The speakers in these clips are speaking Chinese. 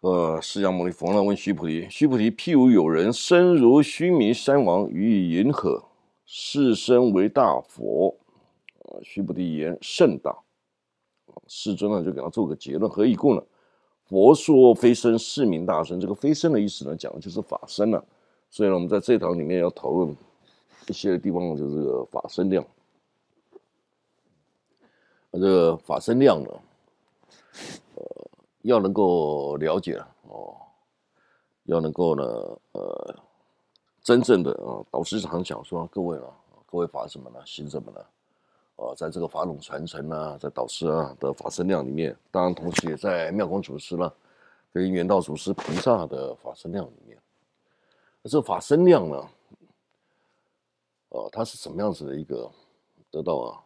呃，释迦牟尼佛呢问须菩提：“须菩提，譬如有人身如须弥山王，于以云何？世身为大佛？”呃，须菩提言甚大。世尊呢就给他做个结论：何以故呢？佛说非身，是名大身。这个非身的意思呢，讲的就是法身了。所以呢，我们在这堂里面要讨论一些地方，就是这个法身量。这个法身量呢，呃。要能够了解哦，要能够呢，呃，真正的啊，导师常讲说各位啊，各位法什么呢，行什么呢，啊，在这个法统传承呢，在导师啊的法身量里面，当然同时也在妙光祖师呢跟元道祖师菩萨的法身量里面。这法身量呢，呃，它是什么样子的一个得到啊？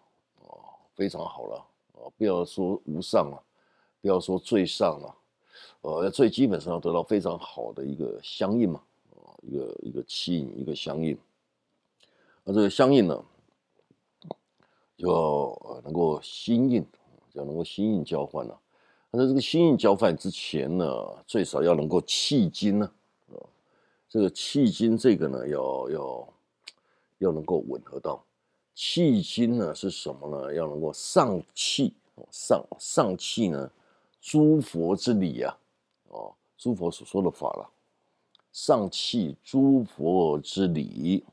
哦，非常好了啊，不要说无上啊。不要说最上了，呃，最基本上得到非常好的一个相应嘛，啊，一个一个气引一个相应，那这个相应呢，要呃能够心印，要能够心印交换啊。那在这个心印交换之前呢，最少要能够气精呢，啊，这个气精这个呢，要要要能够吻合到气精呢是什么呢？要能够上气，上上气呢？诸佛之理啊，哦，诸佛所说的法了。上气诸佛之理，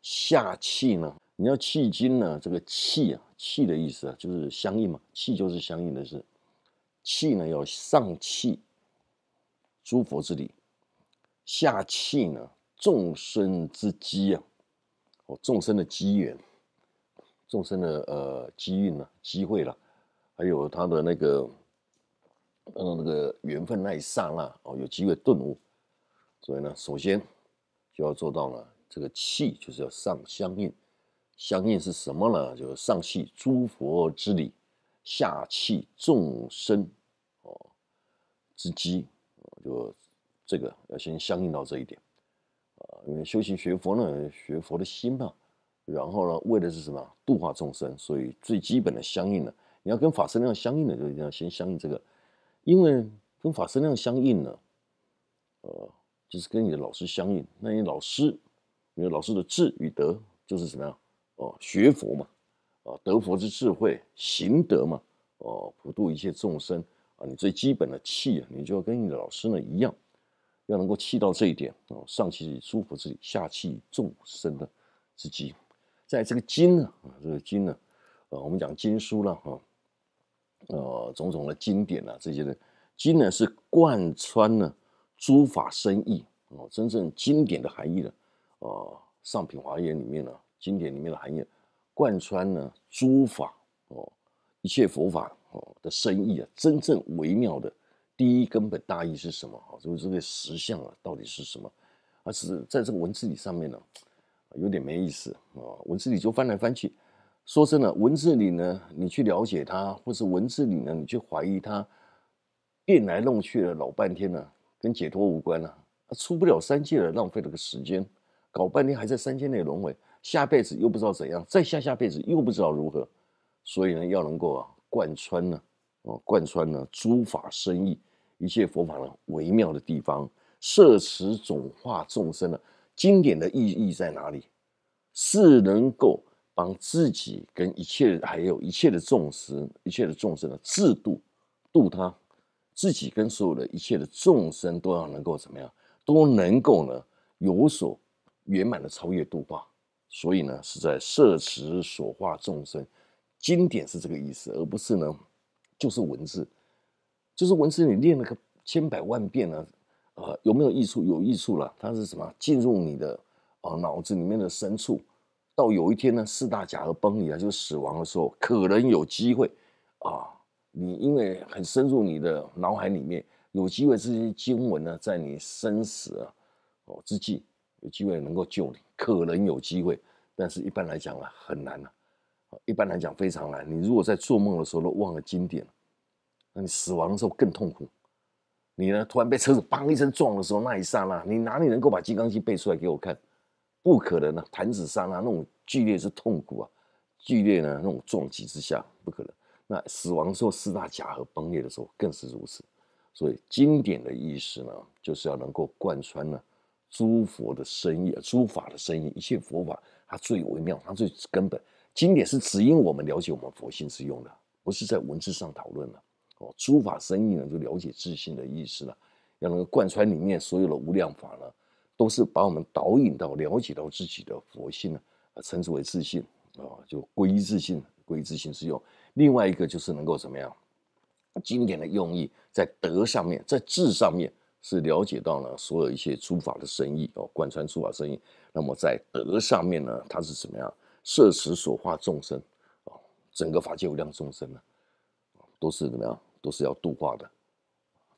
下气呢，你要气经呢，这个气啊，气的意思啊，就是相应嘛。气就是相应的是，气呢，要上气，诸佛之理，下气呢，众生之机啊，哦，众生的机缘，众生的呃机运呢，机会了，还有他的那个。嗯，那个缘分那一刹那哦，有机会顿悟。所以呢，首先就要做到呢，这个气就是要上相应，相应是什么呢？就是上气诸佛之理，下气众生哦之机啊，就这个要先相应到这一点啊。因为修行学佛呢，学佛的心嘛，然后呢，为的是什么？度化众生。所以最基本的相应呢，你要跟法身样相应的，就一定要先相应这个。因为跟法身量相应呢，呃，就是跟你的老师相应。那你老师，你的老师的智与德就是怎么样？哦，学佛嘛，啊，得佛之智慧，行德嘛，哦，普度一切众生啊。你最基本的气，你就要跟你的老师呢一样，要能够气到这一点啊，上气诸佛之理，下气众生的之机。在这个经呢，这个经呢，呃，我们讲经书了哈。呃，种种的经典呐，这些呢，经呢是贯穿呢诸法深意哦，真正经典的含义呢，呃上品华严里面呢，经典里面的含义，贯穿呢诸法哦，一切佛法哦的深意啊，真正微妙的第一根本大意是什么？哈，就这个实相啊，到底是什么？而是在这个文字里上面呢，有点没意思啊，文字里就翻来翻去。说真的，文字里呢，你去了解它，或是文字里呢，你去怀疑它，变来弄去了老半天呢，跟解脱无关了，它出不了三界了，浪费了个时间，搞半天还在三界内轮回，下辈子又不知道怎样，再下下辈子又不知道如何，所以呢，要能够啊，贯穿呢，哦，贯穿呢，诸法生意，一切佛法的微妙的地方，摄持总化众生了，经典的意义在哪里？是能够。帮自己跟一切，还有一切的众生，一切的众生的制度，度他，自己跟所有的一切的众生都要能够怎么样？都能够呢，有所圆满的超越度化。所以呢，是在摄持所化众生，经典是这个意思，而不是呢，就是文字，就是文字你练了个千百万遍呢，呃，有没有益处？有益处了，它是什么？进入你的啊脑子里面的深处。到有一天呢，四大假和崩离啊，就是死亡的时候，可能有机会，啊，你因为很深入你的脑海里面，有机会这些经文呢，在你生死啊，哦之际，有机会能够救你，可能有机会，但是一般来讲啊，很难啊，一般来讲非常难。你如果在做梦的时候都忘了经典，那你死亡的时候更痛苦。你呢，突然被车子砰一声撞的时候，那一刹那，你哪里能够把金刚经背出来给我看？不可能呢，弹子刹那那种剧烈是痛苦啊，剧烈呢那种撞击之下不可能。那死亡时候四大假合崩裂的时候更是如此。所以经典的意识呢，就是要能够贯穿呢诸佛的生意、诸法的生意，一切佛法它最微妙，它最根本。经典是指引我们了解我们佛性是用的，不是在文字上讨论了。哦，诸法生意呢，就了解自信的意思了，要能够贯穿里面所有的无量法呢。都是把我们导引到了解到自己的佛性呢，称之为自信啊，就皈依自信，皈依自信是用。另外一个就是能够怎么样？经典的用意在德上面，在智上面是了解到了所有一些诸法的深意哦，贯穿诸法深意。那么在德上面呢，它是怎么样？摄持所化众生哦，整个法界无量众生呢，都是怎么样？都是要度化的。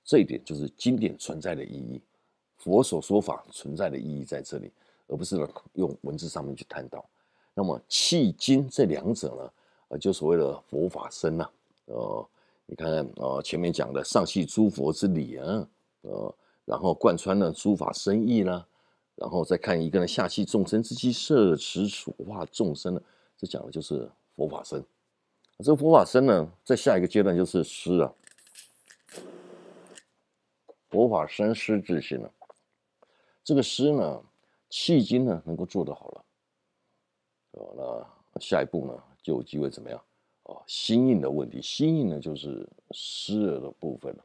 这一点就是经典存在的意义。佛所说法存在的意义在这里，而不是呢用文字上面去探讨。那么，迄今这两者呢，呃，就所谓的佛法身啊，哦，你看看哦，前面讲的上系诸佛之理啊，哦，然后贯穿了诸法生意呢，然后再看一个呢下系众生之机摄持所化众生呢，这讲的就是佛法身。这个佛法身呢，在下一个阶段就是师啊，佛法身师之心了。这个诗呢，迄今呢能够做得好了，那下一步呢就有机会怎么样？啊，新印的问题，新印呢就是诗人的部分了，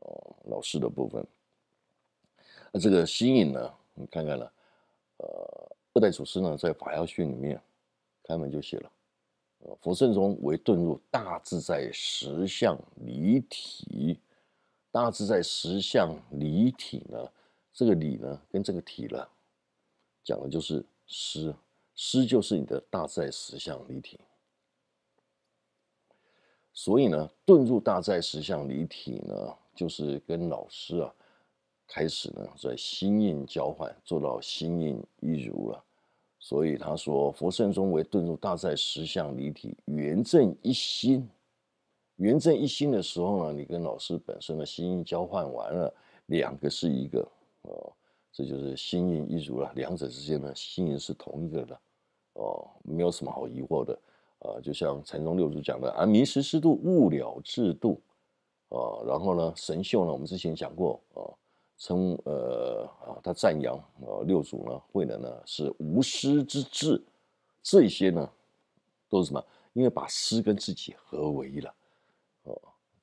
哦，老师的部分。那这个新印呢，你看看了，呃，二代祖师呢在法要训里面开门就写了，呃，佛圣中为顿入，大自在实相离体，大自在实相离体呢。这个理呢，跟这个体了，讲的就是师，师就是你的大在实相离体。所以呢，遁入大在实相离体呢，就是跟老师啊，开始呢在心印交换，做到心印一如了。所以他说，佛圣中为遁入大在实相离体，圆正一心。圆正一心的时候呢，你跟老师本身的心印交换完了，两个是一个。哦，这就是心印一如了。两者之间呢，心印是同一个的，哦，没有什么好疑惑的。就像禅宗六祖讲的，“啊，民师师度，悟了制度”，啊，然后呢，神秀呢，我们之前讲过，啊，称呃啊，他赞扬，啊，六祖呢会的呢是无师之智，这些呢都是什么？因为把师跟自己合为了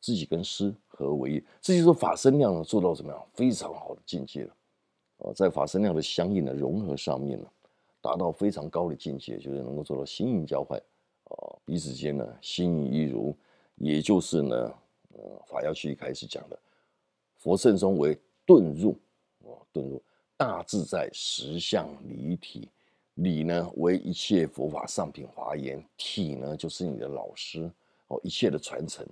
自己跟师合为一，这就说法身量呢，做到怎么样？非常好的境界了，呃，在法身量的相应的融合上面呢，达到非常高的境界，就是能够做到心印交换，啊，彼此间呢心印一如，也就是呢，呃，法药去一开始讲的，佛圣中为顿入，哦，顿入大自在实相离体，理呢为一切佛法上品华言，体呢就是你的老师，哦，一切的传承。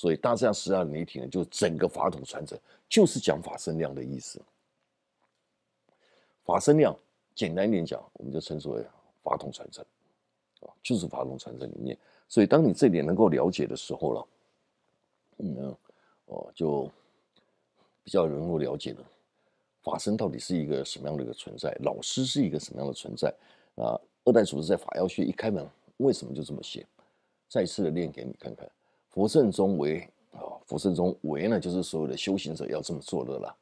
所以，大圣十二媒体呢，就整个法统传承，就是讲法身量的意思。法身量简单点讲，我们就称之为法统传承，啊，就是法统传承理念。所以，当你这点能够了解的时候了，嗯，哦，就比较能够了解了，法身到底是一个什么样的一个存在，老师是一个什么样的存在。啊，二代祖师在《法要学一开门，为什么就这么写？再次的念给你看看。佛圣中为啊，佛圣中为呢，就是所有的修行者要这么做的了。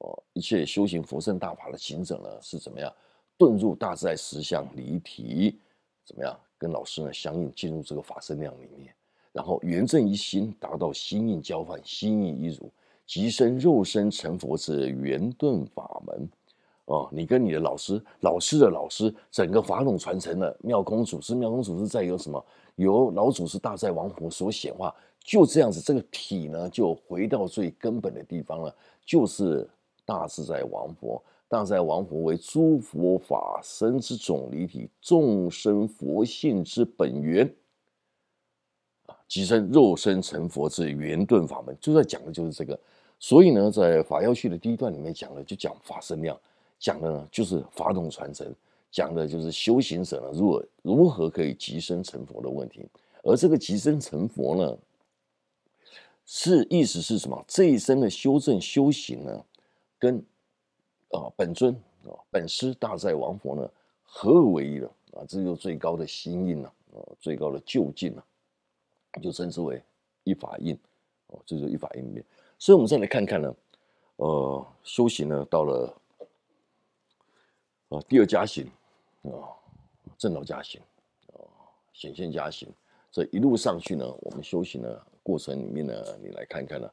哦，一切修行佛圣大法的行者呢，是怎么样遁入大自在石像离体，怎么样跟老师呢相应进入这个法身量里面，然后圆正一心，达到心印交换，心印一如，即身肉身成佛是圆顿法。哦，你跟你的老师，老师的老师，整个法统传承的妙空祖师，妙空祖师在由什么由老祖师大自在王佛所显化，就这样子，这个体呢就回到最根本的地方了，就是大自在王佛，大自在王佛为诸佛法身之总离体，众生佛性之本源啊，即生肉身成佛之圆顿法门，就在讲的就是这个，所以呢，在法要序的第一段里面讲了，就讲法身量。讲的呢就是法统传承，讲的就是修行者呢如何如何可以极生成佛的问题，而这个极生成佛呢，是意思是什么？这一生的修正修行呢，跟啊本尊啊本师大在王佛呢合二为一了啊，这就最高的心印了啊，最高的究竟了，就称之为一法印哦，这就是一法印面。所以，我们再来看看呢，呃，修行呢到了。啊，第二加行，啊，正道加行，啊，显现加行，这一路上去呢，我们修行的过程里面呢，你来看看呢，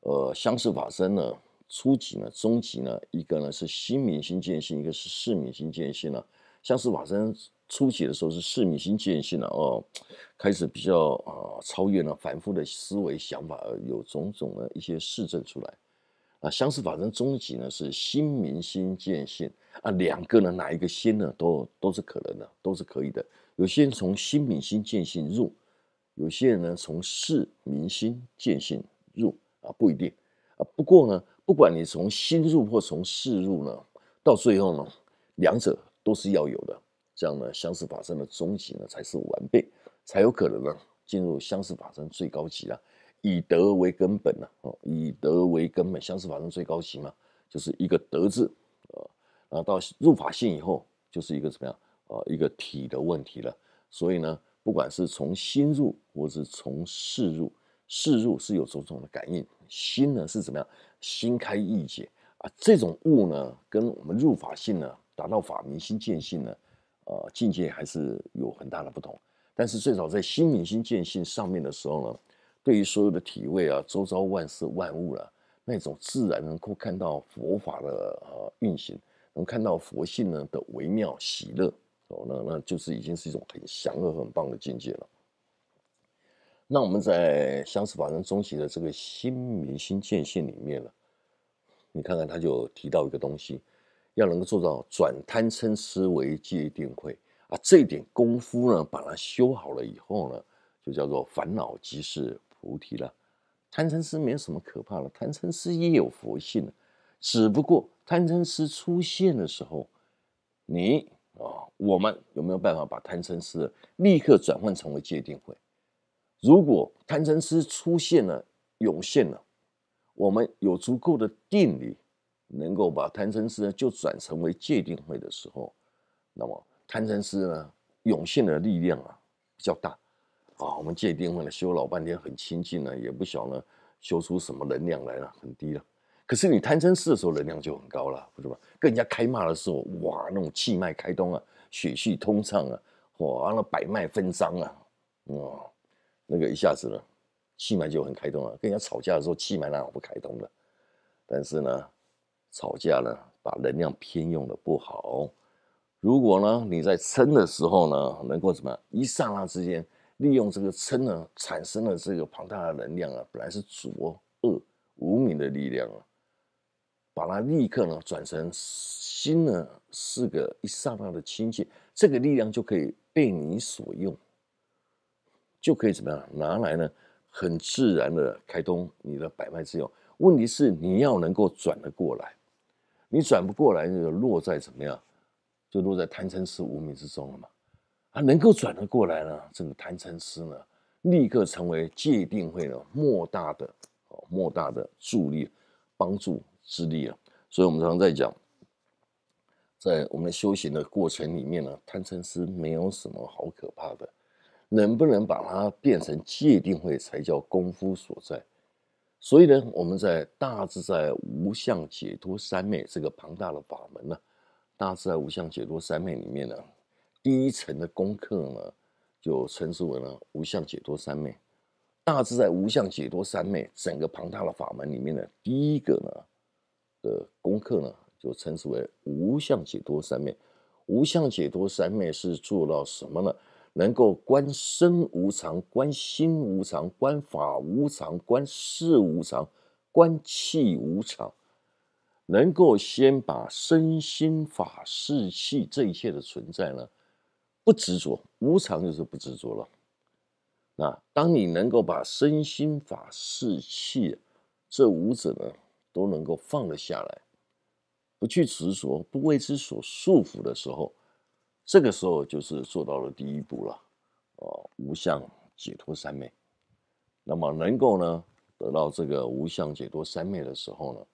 呃，相似法身呢，初级呢，中级呢，一个呢是新明心见性，一个是视明心见性呢，相似法身初级的时候是市明心见性呢，哦，开始比较啊，超越了凡夫的思维想法，有种种的一些事证出来。啊，相似法身终极呢是心明心见性啊，两个呢哪一个心呢都都是可能的，都是可以的。有些人从心明心见性入，有些人呢从事明心见性入啊，不一定啊。不过呢，不管你从心入或从事入呢，到最后呢，两者都是要有的。这样呢，相似法身的终极呢才是完备，才有可能呢进入相似法身最高级了。以德为根本呐，哦，以德为根本，相似法中最高级嘛，就是一个德字，啊，然后到入法性以后，就是一个怎么样，啊，一个体的问题了。所以呢，不管是从心入，或是从事入，事入是有种种的感应，心呢是怎么样，心开意解啊，这种悟呢，跟我们入法性呢，达到法明心见性呢，呃，境界还是有很大的不同。但是最早在心明心见性上面的时候呢。对于所有的体味啊，周遭万事万物了，那种自然能够看到佛法的呃运行，能看到佛性呢的微妙喜乐哦，那那就是已经是一种很祥和、很棒的境界了。那我们在《相思法人中期的这个新明心见性里面呢，你看看他就提到一个东西，要能够做到转贪嗔痴为戒定慧啊，这一点功夫呢，把它修好了以后呢，就叫做烦恼即是菩提了，贪嗔痴没有什么可怕的，贪嗔痴也有佛性只不过贪嗔痴出现的时候，你啊，我们有没有办法把贪嗔痴立刻转换成为界定慧？如果贪嗔痴出现了、涌现了，我们有足够的定力，能够把贪嗔痴呢就转成为界定慧的时候，那么贪嗔痴呢涌现的力量啊比较大。啊，我们借定话呢，修老半天，很清净呢，也不晓呢，修出什么能量来了，很低了。可是你贪嗔痴的时候，能量就很高了，不是吧？跟人家开骂的时候，哇，那种气脉开通啊，血气通畅啊，哇，那百脉分张啊，哦，那个一下子呢，气脉就很开通了。跟人家吵架的时候，气脉那不开通的？但是呢，吵架呢，把能量偏用的不好。如果呢，你在争的时候呢，能够什么一刹那之间。利用这个嗔呢，产生了这个庞大的能量啊，本来是浊恶无名的力量啊，把它立刻呢，转成心呢是个一刹那的清净，这个力量就可以被你所用，就可以怎么样拿来呢，很自然的开通你的百脉之用。问题是你要能够转得过来，你转不过来，那就落在怎么样，就落在贪嗔痴无名之中了嘛。啊，能够转得过来呢，这个贪嗔痴呢，立刻成为界定会的莫大的、哦莫大的助力、帮助之力啊。所以我们常常在讲，在我们修行的过程里面呢，贪嗔痴没有什么好可怕的，能不能把它变成界定会才叫功夫所在。所以呢，我们在大自在无相解脱三昧这个庞大的法门呢，大自在无相解脱三昧里面呢。第一层的功课呢，就称之为呢无相解脱三昧。大致在无相解脱三昧整个庞大的法门里面呢，第一个呢的功课呢，就称之为无相解脱三昧。无相解脱三昧是做到什么呢？能够观身无常，观心无常，观法无常，观世无常，观气无常，能够先把身心法事气这一切的存在呢。不执着，无常就是不执着了。那当你能够把身心法事、气这五者呢，都能够放了下来，不去执着，不为之所束缚的时候，这个时候就是做到了第一步了。哦，无相解脱三昧。那么能够呢，得到这个无相解脱三昧的时候呢，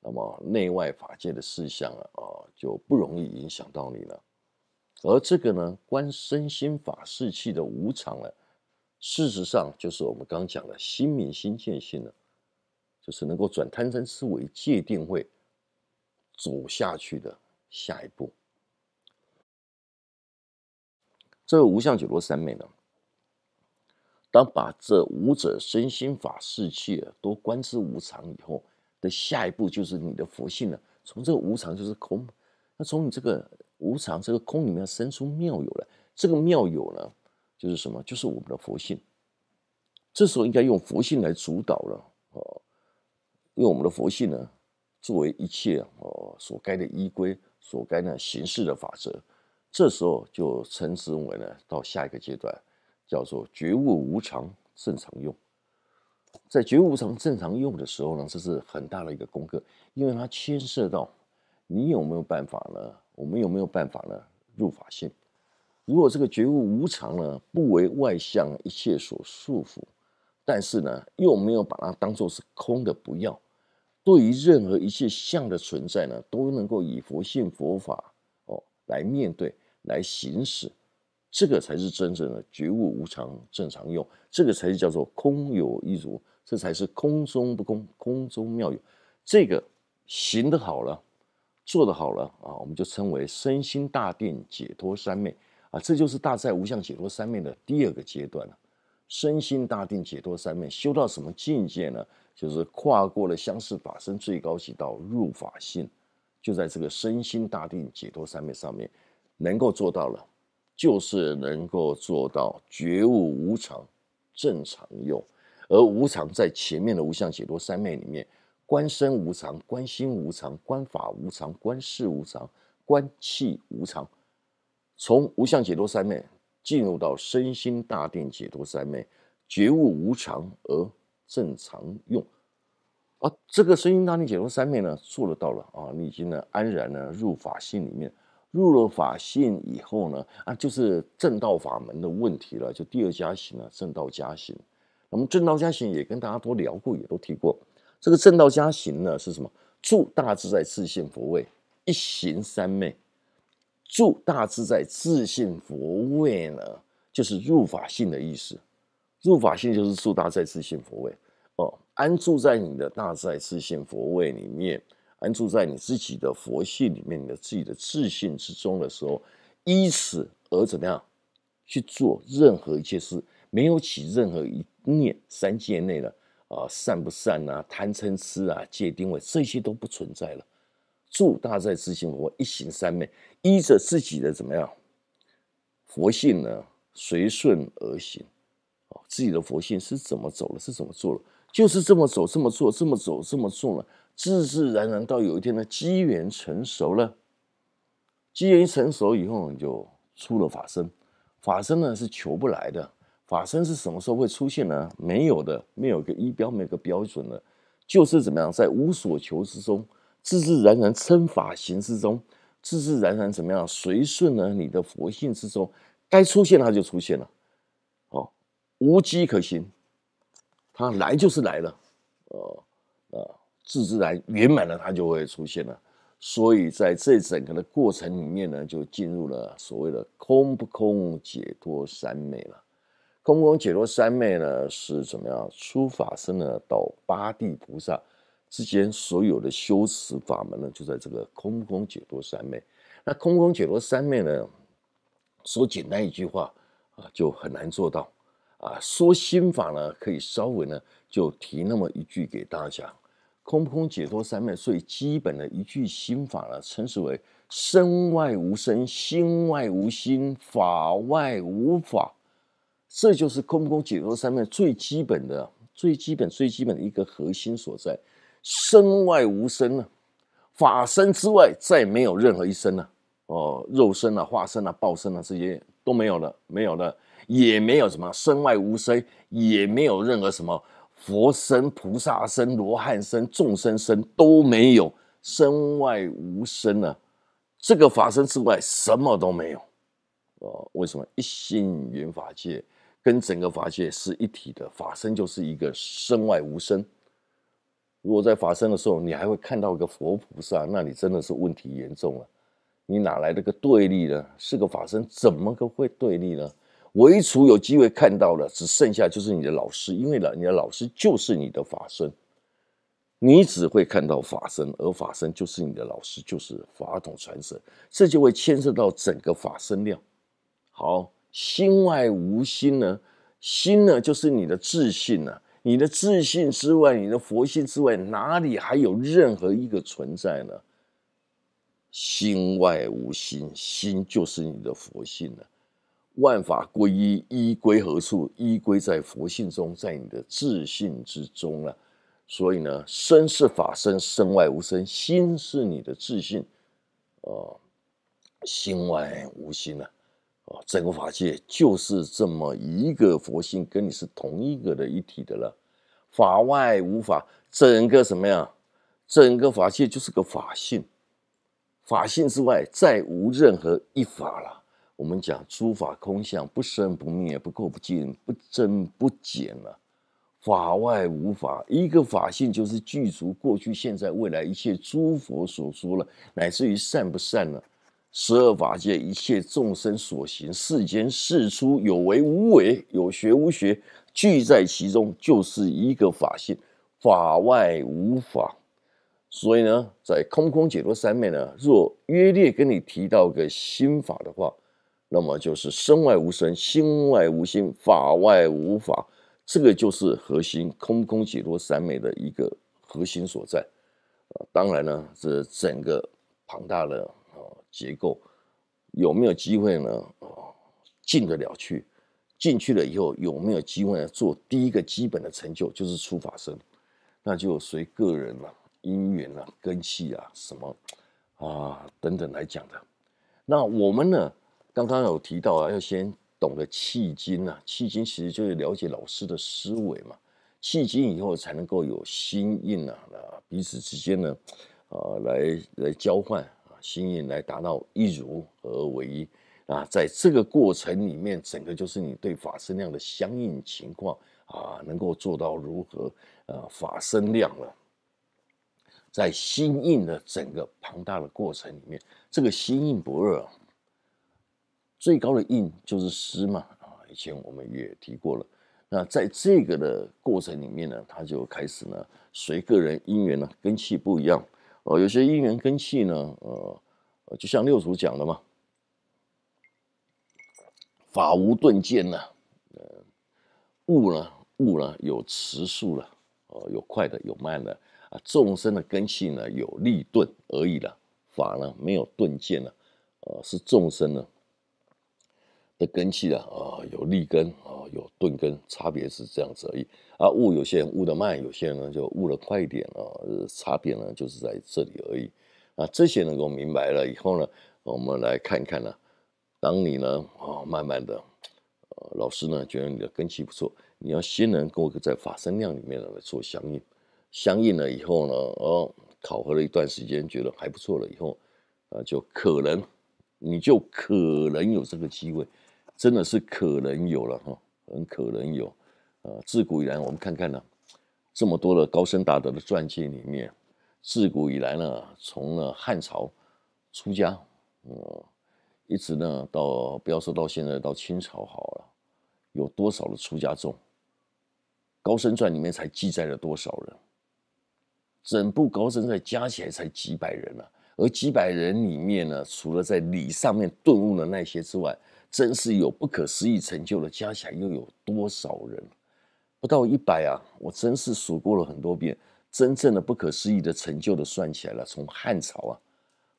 那么内外法界的事项啊就不容易影响到你了。而这个呢，观身心法事气的无常呢，事实上就是我们刚讲的心明心见性呢，就是能够转贪嗔痴为界定会走下去的下一步。这个无相九罗三昧呢，当把这五者身心法事气都观之无常以后的下一步，就是你的佛性了。从这个无常就是空，那从你这个。无常这个空里面生出妙有来，这个妙有呢，就是什么？就是我们的佛性。这时候应该用佛性来主导了，哦，用我们的佛性呢，作为一切哦所该的依归，所该呢行事的法则。这时候就称之为呢，到下一个阶段叫做觉悟无常正常用。在觉悟无常正常用的时候呢，这是很大的一个功课，因为它牵涉到你有没有办法呢？我们有没有办法呢？入法性，如果这个觉悟无常呢，不为外相一切所束缚，但是呢，又没有把它当做是空的，不要对于任何一切相的存在呢，都能够以佛性佛法哦来面对来行使，这个才是真正的觉悟无常正常用，这个才是叫做空有一如，这才是空中不空，空中妙有，这个行的好了。做得好了啊，我们就称为身心大定解脱三昧啊，这就是大在无相解脱三昧的第二个阶段了。身心大定解脱三昧修到什么境界呢？就是跨过了相似法身最高级到入法性，就在这个身心大定解脱三昧上面能够做到了，就是能够做到觉悟无常，正常用，而无常在前面的无相解脱三昧里面。观身无常，观心无常，观法无常，观世无常，观气无常。从无相解脱三昧进入到身心大定解脱三昧，觉悟无常而正常用。啊，这个身心大定解脱三昧呢，做得到了啊，你已经呢安然呢入法性里面，入了法性以后呢，啊，就是正道法门的问题了，就第二加行了，正道加行。那么正道加行也跟大家都聊过，也都提过。这个正道家行呢是什么？助大自在自信佛位，一行三昧。助大自在自信佛位呢，就是入法性的意思。入法性就是助大自在自信佛位。哦，安住在你的大自在自信佛位里面，安住在你自己的佛性里面，你的自己的自信之中的时候，依此而怎么样去做任何一件事，没有起任何一念三界内了。啊，善不善啊，贪嗔痴啊，戒定位，这些都不存在了。祝大在实行佛一行三昧，依着自己的怎么样佛性呢，随顺而行。哦，自己的佛性是怎么走了？是怎么做了？就是这么走，这么做，这么走，这么做了，自自然然到有一天呢，机缘成熟了。机缘成熟以后，你就出了法身。法身呢，是求不来的。法身是什么时候会出现呢？没有的，没有个一标，没有个标准的，就是怎么样，在无所求之中，自自然然称法行之中，自自然然怎么样随顺呢？你的佛性之中，该出现它就出现了。哦，无机可行，它来就是来了。呃，啊，自自然圆满了，它就会出现了。所以在这整个的过程里面呢，就进入了所谓的空不空解脱三昧了。空空解脱三昧呢是怎么样？初法身呢到八地菩萨之间所有的修持法门呢就在这个空空解脱三昧。那空空解脱三昧呢，说简单一句话啊，就很难做到啊。说心法呢，可以稍微呢就提那么一句给大家：空空解脱三昧最基本的一句心法呢，称之为身外无身，心外无心，法外无法。这就是空空解脱三昧最基本的、最基本、最基本的一个核心所在，身外无身啊，法身之外再没有任何一身了。哦，肉身啊、化身啊、报身啊这些都没有了，没有了，也没有什么身外无身，也没有任何什么佛身、菩萨身、罗汉身、众生身都没有，身外无身啊。这个法身之外什么都没有。哦，为什么一心圆法界？跟整个法界是一体的，法身就是一个身外无身。如果在法身的时候，你还会看到一个佛菩萨，那你真的是问题严重了。你哪来的个对立呢？是个法身，怎么个会对立呢？唯除有机会看到了，只剩下就是你的老师，因为了你的老师就是你的法身，你只会看到法身，而法身就是你的老师，就是法统传承，这就会牵涉到整个法身量。好。心外无心呢？心呢，就是你的自信呢。你的自信之外，你的佛性之外，哪里还有任何一个存在呢？心外无心，心就是你的佛性呢。万法归一，一归何处？一归在佛性中，在你的自信之中了。所以呢，身是法身，身外无身；心是你的自信，啊，心外无心呢。哦，整个法界就是这么一个佛性，跟你是同一个的一体的了。法外无法，整个什么呀？整个法界就是个法性，法性之外再无任何一法了。我们讲诸法空相，不生不灭，不垢不净，不增不减了。法外无法，一个法性就是具足过去、现在、未来一切诸佛所说了，乃至于善不善了。十二法界，一切众生所行世间事，出有为无为，有学无学，俱在其中，就是一个法性，法外无法。所以呢，在空空解脱三昧呢，若约略跟你提到个心法的话，那么就是身外无身，心外无心，法外无法，这个就是核心，空空解脱三昧的一个核心所在。当然呢，这整个庞大的。结构有没有机会呢？啊，进得了去，进去了以后有没有机会做第一个基本的成就，就是出法身？那就随个人了，因缘啊、根系啊什么啊等等来讲的。那我们呢，刚刚有提到啊，要先懂得契经啊，契经其实就是了解老师的思维嘛。契经以后才能够有心印啊，那彼此之间呢，啊，来来交换。心印来达到一如和唯一啊，在这个过程里面，整个就是你对法身量的相应情况啊，能够做到如何啊法身量了。在心印的整个庞大的过程里面，这个心印不二，最高的印就是师嘛啊，以前我们也提过了。那在这个的过程里面呢，他就开始呢，随个人因缘呢根器不一样。哦，有些因缘根器呢，呃，就像六祖讲的嘛，法无顿渐呢，呃，物呢，物呢有迟速了，呃，有快的，有慢的，啊，众生的根器呢有利钝而已了，法呢没有顿渐了，呃，是众生呢。的根气啊，啊，有利根啊，有钝根，差别是这样子而已。啊，悟有些人悟的慢，有些人呢就悟的快一点啊，差别呢就是在这里而已。啊，这些能够明白了以后呢，我们来看看呢，当你呢，哦，慢慢的，呃，老师呢觉得你的根气不错，你要先能够在法身量里面呢来做相应，相应了以后呢，哦，考核了一段时间，觉得还不错了以后，呃，就可能，你就可能有这个机会。真的是可能有了哈，很可能有。呃，自古以来，我们看看呢，这么多的高僧大德的传记里面，自古以来呢，从呢汉朝出家，嗯，一直呢到不要说到现在到清朝好了，有多少的出家众？高僧传里面才记载了多少人？整部高僧传加起来才几百人呢。而几百人里面呢，除了在理上面顿悟的那些之外，真是有不可思议成就的，加起来又有多少人？不到一百啊！我真是数过了很多遍，真正的不可思议的成就的算起来了。从汉朝啊，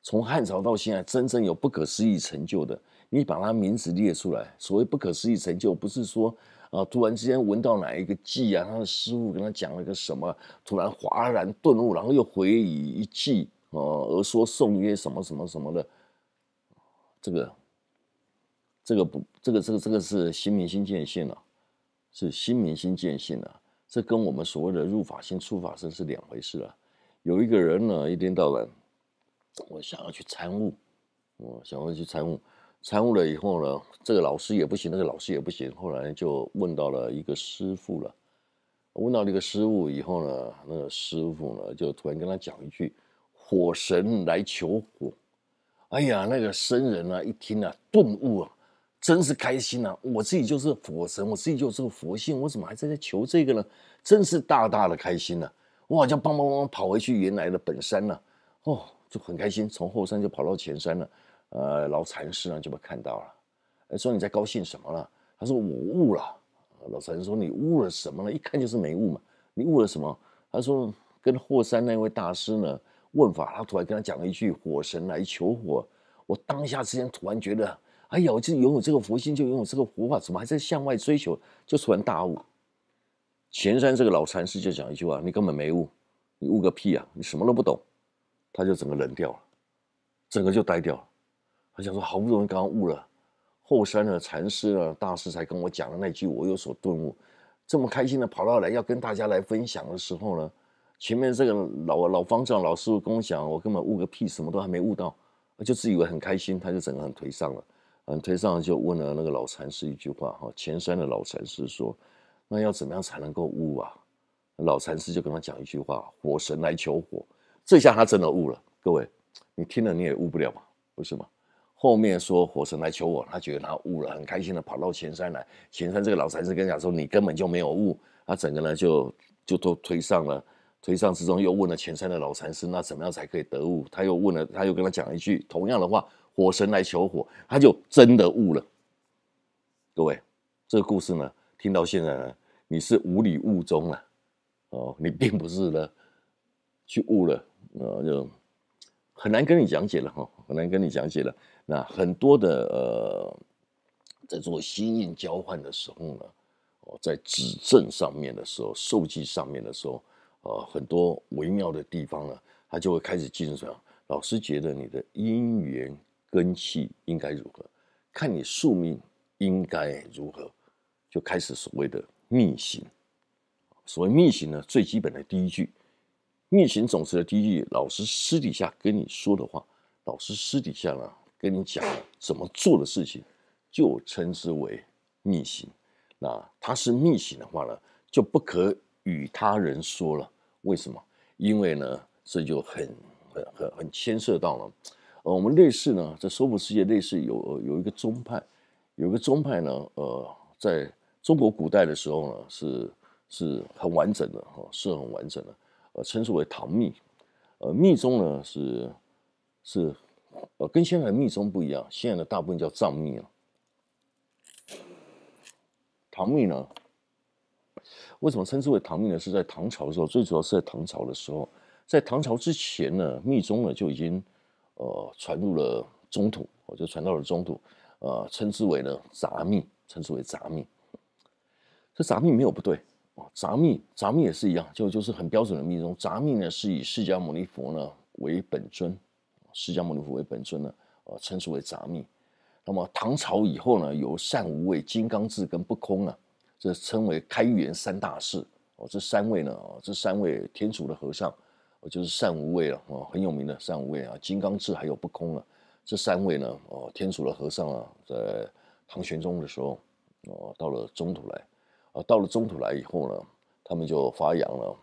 从汉朝到现在，真正有不可思议成就的，你把他名字列出来。所谓不可思议成就，不是说啊，突然之间闻到哪一个记啊，他的师傅跟他讲了个什么，突然哗然顿悟，然后又回以一记哦，而说送曰什么什么什么的，这个。这个不，这个这个这个是心明心见性了，是心明心见性了。这跟我们所谓的入法心、出法身是两回事了。有一个人呢，一天到晚，我想要去参悟，我想要去参悟，参悟了以后呢，这个老师也不行，那个老师也不行，后来就问到了一个师傅了。问到了一个师傅以后呢，那个师傅呢，就突然跟他讲一句：“火神来求火。”哎呀，那个僧人啊，一听啊，顿悟啊。真是开心啊！我自己就是佛神，我自己就是个佛性，我怎么还在这求这个呢？真是大大的开心呐，我好像汪汪汪跑回去原来的本山了，哦，就很开心，从后山就跑到前山了。呃，老禅师呢就被看到了，说你在高兴什么了？他说我悟了。老禅师说你悟了什么呢？一看就是没悟嘛！你悟了什么？他说跟霍山那位大师呢问法，他突然跟他讲了一句：“火神来求火。”我当下之间突然觉得。哎呀，我就拥有这个佛心，就拥有这个佛法，怎么还在向外追求？就突然大悟。前山这个老禅师就讲一句话：“你根本没悟，你悟个屁啊！你什么都不懂。”他就整个人掉了，整个就呆掉了。他想说：“好不容易刚刚悟了，后山的禅师啊大师才跟我讲了那句，我有所顿悟，这么开心的跑到来要跟大家来分享的时候呢，前面这个老老方丈、老师傅跟我讲：我根本悟个屁，什么都还没悟到，我就自以为很开心，他就整个很颓丧了。”嗯，推上就问了那个老禅师一句话哈，前山的老禅师说：“那要怎么样才能够悟啊？”老禅师就跟他讲一句话：“火神来求火。这下他真的悟了。各位，你听了你也悟不了吧？为什么？后面说火神来求我，他觉得他悟了，很开心的跑到前山来。前山这个老禅师跟讲说：“你根本就没有悟。”他整个呢就就都推上了。推上之中又问了前山的老禅师：“那怎么样才可以得悟？”他又问了，他又跟他讲一句同样的话。火神来求火，他就真的悟了。各位，这个故事呢，听到现在呢，你是无理悟中了，哦，你并不是呢去悟了，呃，就很难跟你讲解了哈，很难跟你讲解了。那很多的呃，在做心印交换的时候呢，哦，在指证上面的时候、受记上面的时候，呃，很多微妙的地方呢，他就会开始进入。老师觉得你的因缘。根气应该如何？看你宿命应该如何，就开始所谓的逆行。所谓逆行呢，最基本的第一句，逆行总词的第一句，老师私底下跟你说的话，老师私底下呢跟你讲怎么做的事情，就称之为逆行。那他是逆行的话呢，就不可与他人说了。为什么？因为呢，这就很很很很牵涉到了。我们类似呢，在娑婆世界类似有有一个宗派，有个宗派呢，呃，在中国古代的时候呢，是是很完整的哈，是很完整的，呃，称之为唐密，呃，密宗呢是是呃跟现在的密宗不一样，现在的大部分叫藏密啊，唐密呢，为什么称之为唐密呢？是在唐朝的时候，最主要是在唐朝的时候，在唐朝之前呢，密宗呢就已经。呃，传入了中土，我就传到了中土，呃，称之为呢杂密，称之为杂密。这杂密没有不对啊，杂密杂密也是一样，就就是很标准的密宗。杂密呢是以释迦牟尼佛呢为本尊，释迦牟尼佛为本尊呢，呃，称之为杂密。那么唐朝以后呢，有善无畏、金刚智跟不空啊，这称为开元三大士。哦，这三位呢，这三位天竺的和尚。我就是善无畏了，哦，很有名的善无畏啊，金刚智还有不空了，这三位呢，哦，天竺的和尚啊，在唐玄宗的时候，哦，到了中土来，啊，到了中土来以后呢，他们就发扬了，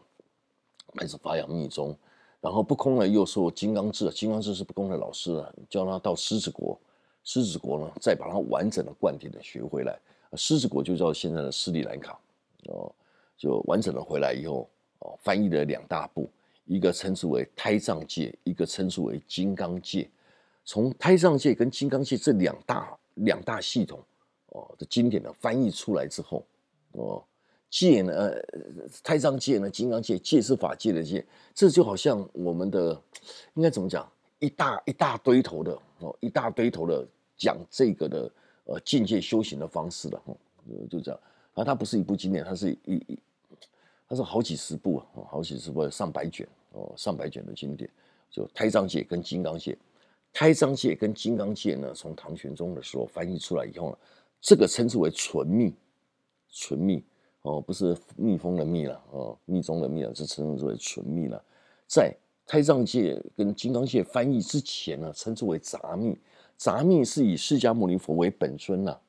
开始发扬密宗，然后不空呢又受金刚智，金刚智是不空的老师啊，教他到狮子国，狮子国呢再把他完整的灌顶的学回来，狮子国就叫现在的斯里兰卡，哦，就完整的回来以后，哦，翻译了两大部。一个称之为胎藏界，一个称之为金刚界。从胎藏界跟金刚界这两大两大系统哦的经典的翻译出来之后，哦界呢，胎藏界呢，金刚界，界是法界的界，这就好像我们的，应该怎么讲，一大一大堆头的哦，一大堆头的讲这个的呃境界修行的方式了哦，就这样。而它不是一部经典，它是一一。是好几十部啊，好几十部上百卷哦，上百卷的经典，就《胎藏界》跟《金刚界》。《胎藏界》跟《金刚界》呢，从唐玄宗的时候翻译出来以后呢，这个称之为纯密，纯密哦，不是密封的密了哦，密宗的密了，这称之为纯密了。在《胎藏界》跟《金刚界》翻译之前呢，称之为杂密。杂密是以释迦牟尼佛为本尊了，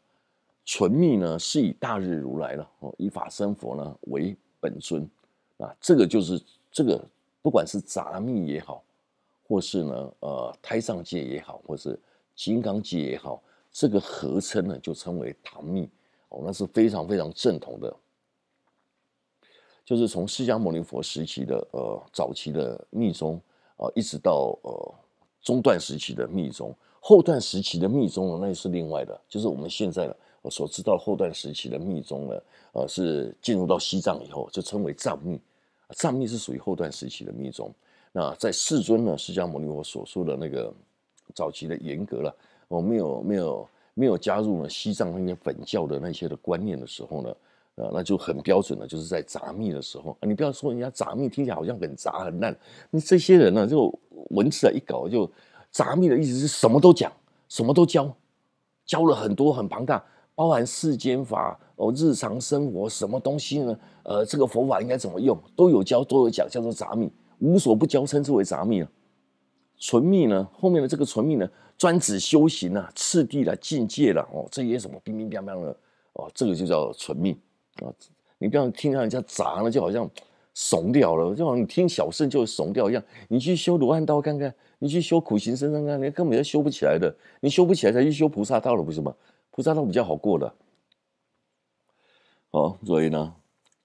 纯密呢是以大日如来了哦，以法生佛呢为。本尊啊，这个就是这个，不管是杂密也好，或是呢呃胎藏界也好，或是金刚界也好，这个合称呢就称为唐密。哦，那是非常非常正统的，就是从释迦牟尼佛时期的呃早期的密宗啊，一直到呃中段时期的密宗，后段时期的密宗呢那是另外的，就是我们现在的。我所知道后段时期的密宗呢，呃，是进入到西藏以后就称为藏密，藏密是属于后段时期的密宗。那在世尊呢，释迦牟尼佛所说的那个早期的严格了，我没有没有没有加入呢西藏那些本教的那些的观念的时候呢，呃，那就很标准了，就是在杂密的时候。你不要说人家杂密听起来好像很杂很烂，你这些人呢就文字啊一搞就杂密的意思是什么都讲，什么都教，教了很多很庞大。包含世间法哦，日常生活什么东西呢？呃，这个佛法应该怎么用？都有教，都有讲，叫做杂密，无所不教，称之为杂密了。纯密呢，后面的这个纯密呢，专指修行啊，次第了，境界了哦，这些什么乒乒乓乓的哦，这个就叫纯密啊。你不要听人家杂了，就好像怂掉了，就好像你听小圣就怂掉一样。你去修罗汉道看看，你去修苦行僧看看，你根本就修不起来的。你修不起来，才去修菩萨道了，不是吗？不知道比较好过的，好，所以呢，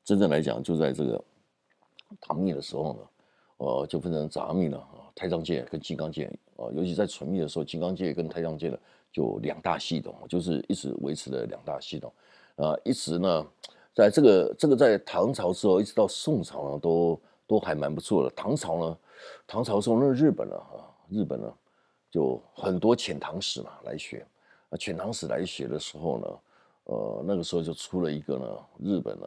真正来讲，就在这个唐密的时候呢，呃，就分成杂密了啊，太上界跟金刚界啊，尤其在纯密的时候，金刚界跟太上界呢，就两大系统，就是一直维持的两大系统啊，一直呢，在这个这个在唐朝之后，一直到宋朝呢，都都还蛮不错的。唐朝呢，唐朝时候那日本呢，哈，日本呢，就很多遣唐使嘛来学。那遣唐使来学的时候呢，呃，那个时候就出了一个呢，日本呢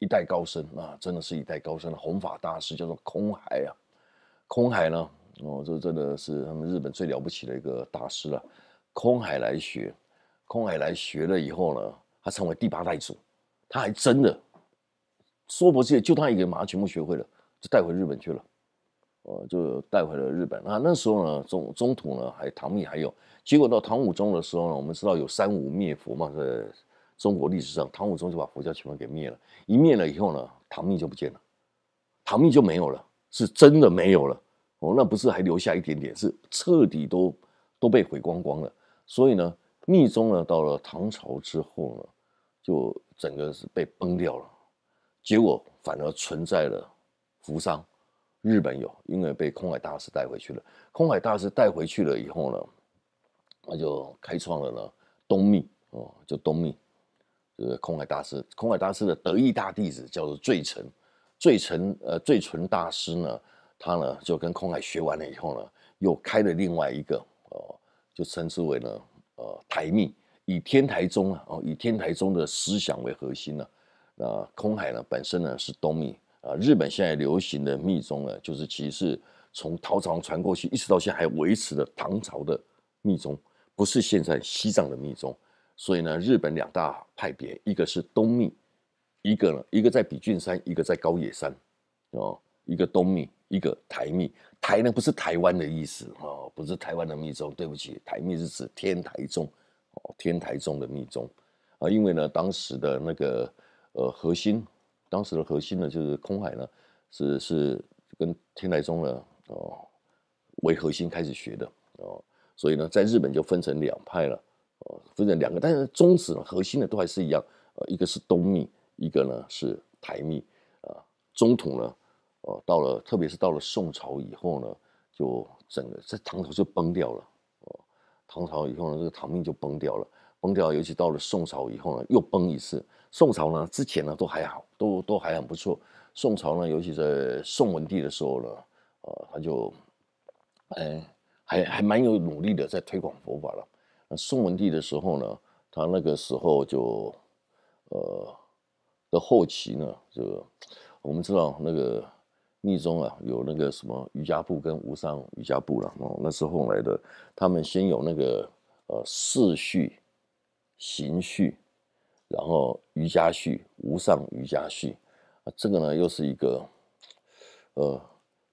一代高僧啊，真的是一代高僧，弘法大师叫做空海啊。空海呢，哦，这真的是他们日本最了不起的一个大师了。空海来学，空海来学了以后呢，他成为第八代祖，他还真的，说不谢就他一个人马上全部学会了，就带回日本去了。呃，就带回了日本那那时候呢，中中途呢，还唐密还有。结果到唐武宗的时候呢，我们知道有三武灭佛嘛，在中国历史上，唐武宗就把佛教全部给灭了。一灭了以后呢，唐密就不见了，唐密就没有了，是真的没有了。哦，那不是还留下一点点，是彻底都都被毁光光了。所以呢，密宗呢，到了唐朝之后呢，就整个是被崩掉了。结果反而存在了扶桑。日本有，因为被空海大师带回去了。空海大师带回去了以后呢，那就开创了呢东密哦，就东密，就是空海大师。空海大师的得意大弟子叫做最澄，最澄呃最纯大师呢，他呢就跟空海学完了以后呢，又开了另外一个哦，就称之为呢呃台密，以天台宗啊哦以天台宗的思想为核心呢，那空海呢本身呢是东密。啊，日本现在流行的密宗呢，就是其实从唐朝传过去，一直到现在还维持的唐朝的密宗，不是现在西藏的密宗。所以呢，日本两大派别，一个是东密，一个呢，一个在比郡山，一个在高野山，哦，一个东密，一个台密。台呢不是台湾的意思，哦，不是台湾的密宗，对不起，台密是指天台宗，哦，天台宗的密宗。啊，因为呢，当时的那个呃核心。当时的核心呢，就是空海呢，是是跟天台宗呢，哦为核心开始学的，哦，所以呢，在日本就分成两派了，哦，分成两个，但是宗呢，核心呢都还是一样，呃，一个是东密，一个呢是台密，啊，中统呢，哦，到了特别是到了宋朝以后呢，就整个在唐朝就崩掉了，哦，唐朝以后呢，这个唐密就崩掉了，崩掉，尤其到了宋朝以后呢，又崩一次。宋朝呢，之前呢都还好，都都还很不错。宋朝呢，尤其在宋文帝的时候呢，呃，他就，哎，还还蛮有努力的在推广佛法了。宋文帝的时候呢，他那个时候就，呃，的后期呢，这个我们知道那个密宗啊，有那个什么瑜伽部跟无上瑜伽部了。哦，那是后来的，他们先有那个呃世序行序。然后瑜伽序》《无上瑜伽序》啊，这个呢又是一个，呃，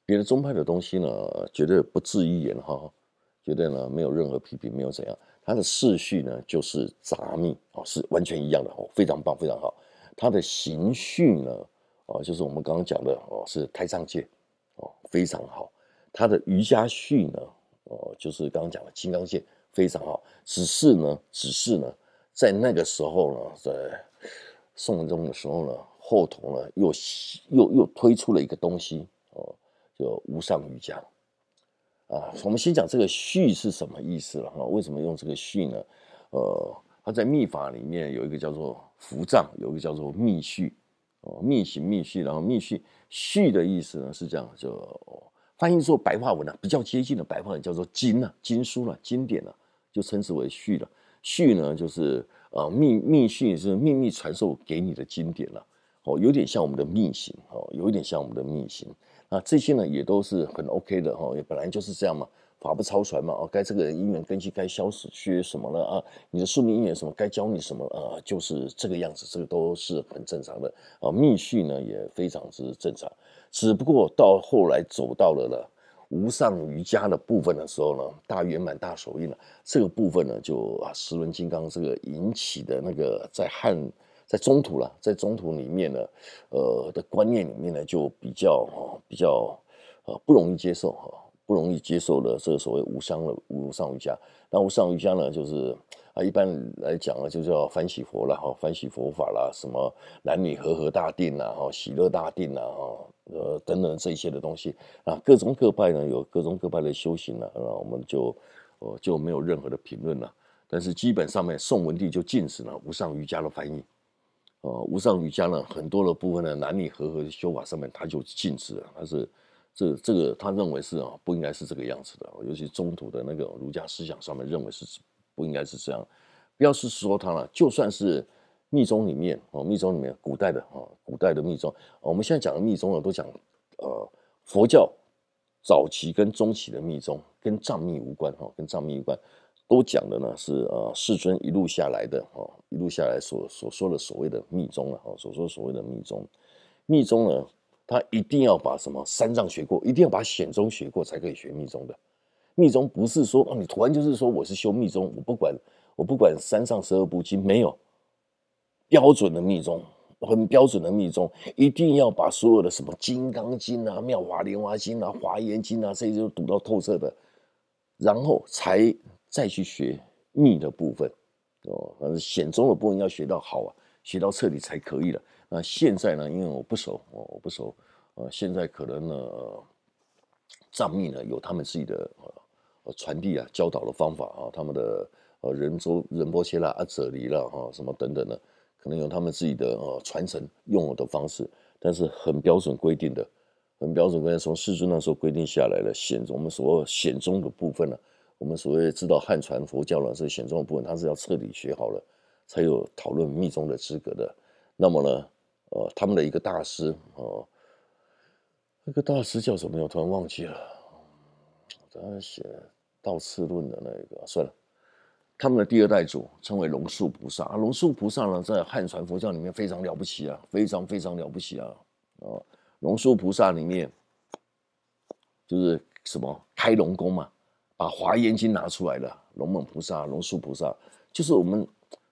别的宗派的东西呢，绝对不置一言哈，绝对呢没有任何批评，没有怎样。它的世序呢就是杂密哦，是完全一样的哦，非常棒，非常好。它的行序呢啊，就是我们刚刚讲的哦，是太上界哦，非常好。它的瑜伽序呢哦，就是刚刚讲的金刚界，非常好。只是呢，只是呢。在那个时候呢，在宋宗的时候呢，后头呢又又又推出了一个东西哦，叫无上瑜伽，啊，我们先讲这个序是什么意思了哈？为什么用这个序呢？呃，它在秘法里面有一个叫做伏藏，有一个叫做密序，哦，密行密序，然后密序序的意思呢是这样，就翻译做白话文呢比较接近的白话文叫做经啊，经书了，经典了，就称之为序了。序呢，就是呃，密密序是秘密传授给你的经典了，哦，有点像我们的密行，哦，有点像我们的密行。那这些呢，也都是很 OK 的，哦，也本来就是这样嘛，法不超传嘛，哦，该这个姻因缘根基该消死缺什么了啊，你的宿命因缘什么该教你什么啊，就是这个样子，这个都是很正常的啊。密序呢也非常之正常，只不过到后来走到了呢。无上瑜伽的部分的时候呢，大圆满大手印呢，这个部分呢，就啊，十轮金刚这个引起的那个在汉在中途了，在中途里面呢，呃的观念里面呢，就比较比较呃不容易接受哈。不容易接受的这个所谓无相的无上瑜伽，那无上瑜伽呢，就是啊，一般来讲呢，就叫欢喜佛了哈，欢喜佛法啦，什么男女和合大定啦，哈，喜乐大定啦，哈，呃等等这些的东西啊，各种各派呢有各种各派的修行呢，那我们就呃就没有任何的评论了。但是基本上面，宋文帝就禁止了无上瑜伽的翻译，呃，无上瑜伽呢，很多的部分的男女和合的修法上面，他就禁止了，他是。这这个他认为是啊，不应该是这个样子的，尤其中土的那个儒家思想上面认为是不应该是这样。要是说他了，就算是密宗里面哦，密宗里面古代的哈，古代的密宗，我们现在讲的密宗呢，都讲呃佛教早期跟中期的密宗，跟藏密无关哈，跟藏密无关，都讲的呢是啊，世尊一路下来的哈，一路下来所所说的所谓的密宗了哈，所说所谓的密宗，密宗呢。他一定要把什么三藏学过，一定要把显宗学过，才可以学密宗的。密宗不是说啊，你突然就是说我是修密宗，我不管我不管三藏十二部经没有标准的密宗，很标准的密宗，一定要把所有的什么金刚经啊、妙华莲华经啊、华严经啊这些都读到透彻的，然后才再去学密的部分。哦，反正显宗的部分要学到好啊，学到彻底才可以了。那现在呢？因为我不熟，我不熟。呃，现在可能呢，藏密呢有他们自己的呃传递啊、教导的方法啊，他们的呃仁州仁波切啦、阿哲离啦哈什么等等的，可能有他们自己的呃传承用我的方式。但是很标准规定的，很标准规定，从世尊那时候规定下来了。显我们所谓显宗的部分呢，我们所谓知道汉传佛教呢，这显宗的部分，它是要彻底学好了，才有讨论密宗的资格的。那么呢？呃，他们的一个大师，哦，那个大师叫什么？我突然忘记了。在写《道次论》的那个，算了。他们的第二代祖称为龙树菩萨，龙树菩萨呢，在汉传佛教里面非常了不起啊，非常非常了不起啊。啊，龙树菩萨里面就是什么开龙宫嘛，把《华严经》拿出来了。龙猛菩萨、龙树菩萨，就是我们。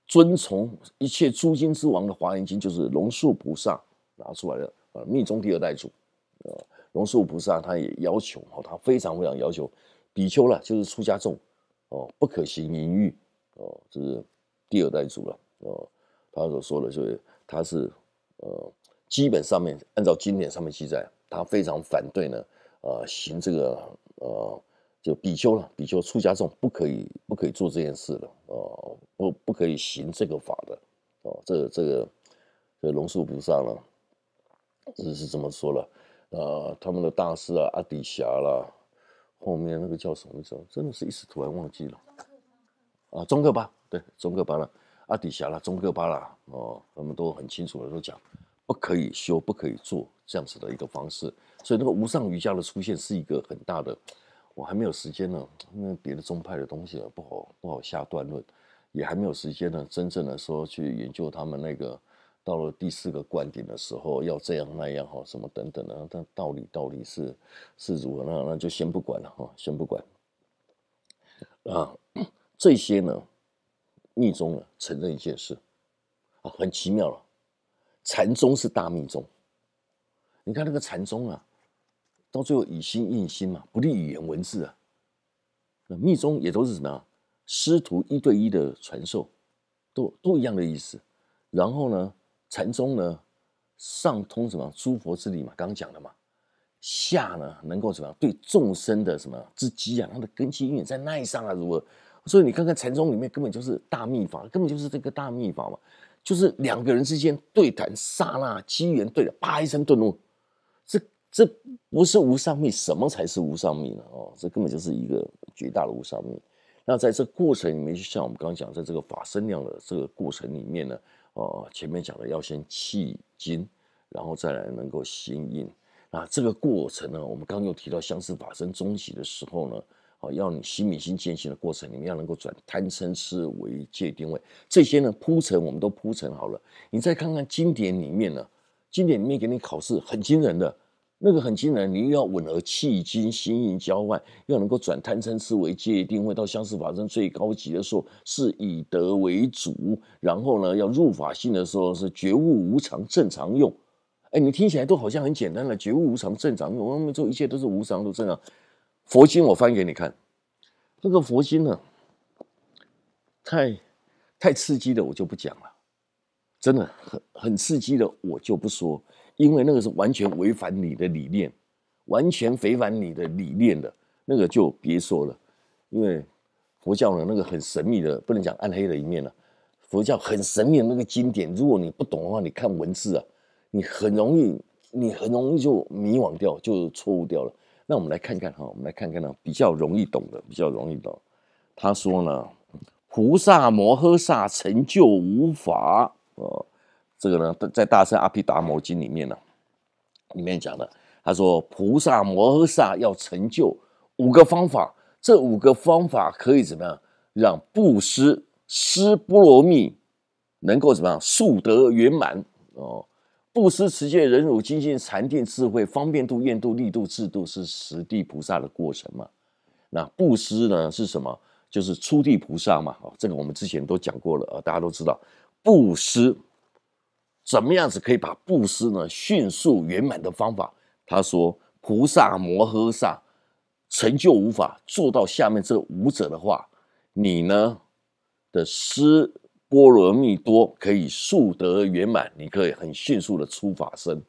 遵从一切诸经之王的华严经，就是龙树菩萨拿出来的。呃，密宗第二代祖，呃，龙树菩萨他也要求，哦，他非常非常要求，比丘了，就是出家众，哦，不可行淫欲，哦，这是第二代祖了，哦，他所说的，就是他是，呃，基本上面按照经典上面记载，他非常反对呢，呃，行这个，呃。就比丘了，比丘出家众不可以，不可以做这件事了，哦，不，不可以行这个法的，哦，这个、这个，这龙树菩萨了，这是怎么说了？啊，他们的大师啊，阿底峡啦，后面那个叫什么名字，真的是一时突然忘记了，啊，中喀巴，对，中喀巴啦，阿底峡啦，中喀巴啦，哦，他们都很清楚的都讲，不可以修，不可以做这样子的一个方式，所以那个无上瑜伽的出现是一个很大的。我还没有时间呢，那别的宗派的东西啊，不好不好下断论，也还没有时间呢，真正的说去研究他们那个到了第四个观点的时候，要这样那样哈，什么等等的，但道理道理是是如何那那就先不管了哈，先不管。啊，这些呢，密宗呢，承认一件事啊，很奇妙了，禅宗是大密宗，你看那个禅宗啊。到最后以心印心嘛，不利语言文字啊。那密宗也都是什么啊？师徒一对一的传授，都都一样的意思。然后呢，禅宗呢，上通什么诸佛之理嘛，刚刚讲的嘛。下呢能够什么对众生的什么之机啊，他的根基因运在那一上啊，如何？所以你看看禅宗里面根本就是大秘法，根本就是这个大秘法嘛，就是两个人之间对谈刹那机缘对了，啪一声顿悟。这不是无上密，什么才是无上密呢？哦，这根本就是一个巨大的无上密。那在这过程里面，就像我们刚刚讲，在这个法身量的这个过程里面呢，哦，前面讲的要先契精，然后再来能够心印。那这个过程呢，我们刚刚又提到相似法身终极的时候呢，哦，要你心迷心践行的过程里面，要能够转贪嗔痴为界定位。这些呢，铺陈我们都铺陈好了。你再看看经典里面呢，经典里面给你考试很惊人的。那个很惊人，你又要稳而气精，心意、交换，又能够转贪嗔痴为戒定会到相思法身最高级的时候，是以德为主。然后呢，要入法性的时候，是觉悟无常，正常用。哎，你听起来都好像很简单了，觉悟无常，正常用，我们做一切都是无常，都正常。佛经我翻给你看，那个佛经呢，太太刺激的我就不讲了，真的很很刺激的，我就不说。因为那个是完全违反你的理念，完全违反你的理念的，那个就别说了。因为佛教呢，那个很神秘的，不能讲暗黑的一面了。佛教很神秘，那个经典，如果你不懂的话，你看文字啊，你很容易，你很容易就迷惘掉，就错误掉了。那我们来看看哈，我们来看看呢，比较容易懂的，比较容易懂。他说呢，菩萨摩诃萨成就无法啊。这个呢，在大圣阿毗达摩经里面呢，里面讲的，他说菩萨摩诃萨要成就五个方法，这五个方法可以怎么样让布施施波罗蜜能够怎么样速得圆满哦？布施持戒忍辱精进禅定智慧方便度愿度力度制度是十地菩萨的过程嘛？那布施呢是什么？就是初地菩萨嘛？哦，这个我们之前都讲过了啊，大家都知道布施。怎么样子可以把布施呢迅速圆满的方法？他说：“菩萨摩诃萨成就无法做到下面这五者的话，你呢的施波罗蜜多可以速得圆满，你可以很迅速的出法身。”